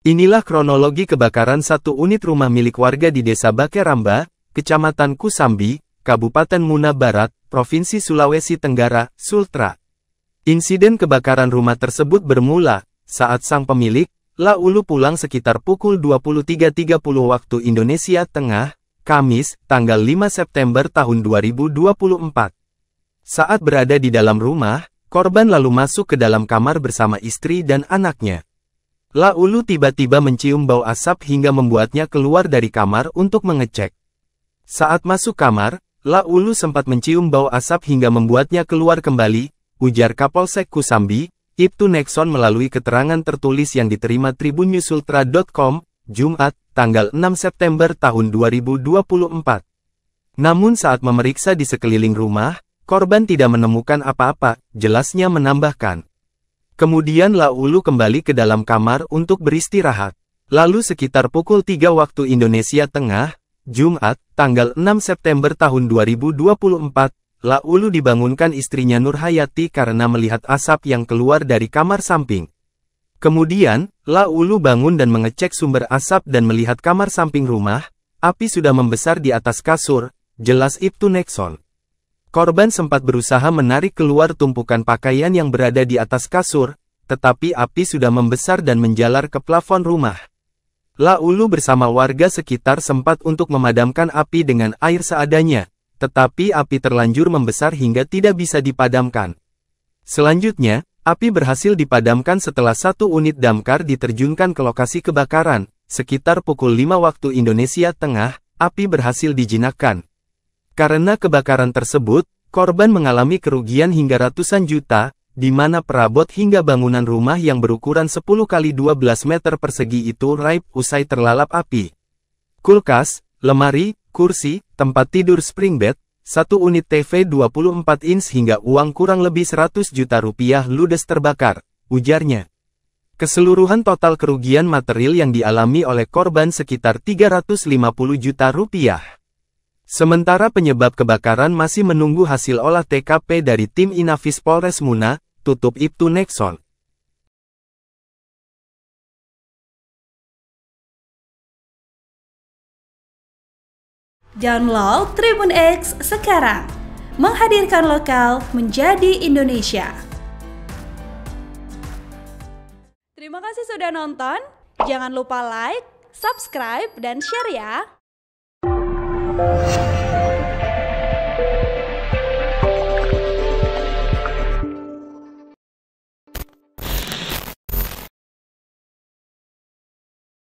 Inilah kronologi kebakaran satu unit rumah milik warga di Desa Bakeramba, Kecamatan Kusambi, Kabupaten Muna Barat, Provinsi Sulawesi Tenggara, Sultra. Insiden kebakaran rumah tersebut bermula saat sang pemilik, La Ulu, pulang sekitar pukul 23.30 waktu Indonesia Tengah, Kamis, tanggal 5 September tahun 2024. Saat berada di dalam rumah, korban lalu masuk ke dalam kamar bersama istri dan anaknya. Laulu tiba-tiba mencium bau asap hingga membuatnya keluar dari kamar untuk mengecek. Saat masuk kamar, Laulu sempat mencium bau asap hingga membuatnya keluar kembali, ujar Kapolsek Kusambi, Ibtu Nexon melalui keterangan tertulis yang diterima tribunnewsultra.com, Jumat, tanggal 6 September tahun 2024. Namun saat memeriksa di sekeliling rumah, korban tidak menemukan apa-apa, jelasnya menambahkan. Kemudian Laulu kembali ke dalam kamar untuk beristirahat. Lalu sekitar pukul 3 waktu Indonesia Tengah, Jumat, tanggal 6 September tahun 2024, Laulu dibangunkan istrinya Nurhayati karena melihat asap yang keluar dari kamar samping. Kemudian, Laulu bangun dan mengecek sumber asap dan melihat kamar samping rumah, api sudah membesar di atas kasur, jelas Ibtu Nexon. Korban sempat berusaha menarik keluar tumpukan pakaian yang berada di atas kasur, tetapi api sudah membesar dan menjalar ke plafon rumah. Laulu bersama warga sekitar sempat untuk memadamkan api dengan air seadanya, tetapi api terlanjur membesar hingga tidak bisa dipadamkan. Selanjutnya, api berhasil dipadamkan setelah satu unit damkar diterjunkan ke lokasi kebakaran, sekitar pukul 5 waktu Indonesia Tengah, api berhasil dijinakkan. Karena kebakaran tersebut, korban mengalami kerugian hingga ratusan juta, di mana perabot hingga bangunan rumah yang berukuran 10 kali 12 meter persegi itu raib usai terlalap api. Kulkas, lemari, kursi, tempat tidur spring bed, satu unit TV 24 inch hingga uang kurang lebih 100 juta rupiah ludes terbakar, ujarnya. Keseluruhan total kerugian material yang dialami oleh korban sekitar 350 juta rupiah. Sementara penyebab kebakaran masih menunggu hasil olah TKP dari tim Inavis Polres Muna, tutup Ibtu Nexon. Download Tribun X sekarang, menghadirkan lokal menjadi Indonesia. Terima kasih sudah nonton, jangan lupa like, subscribe, dan share ya! Thank you.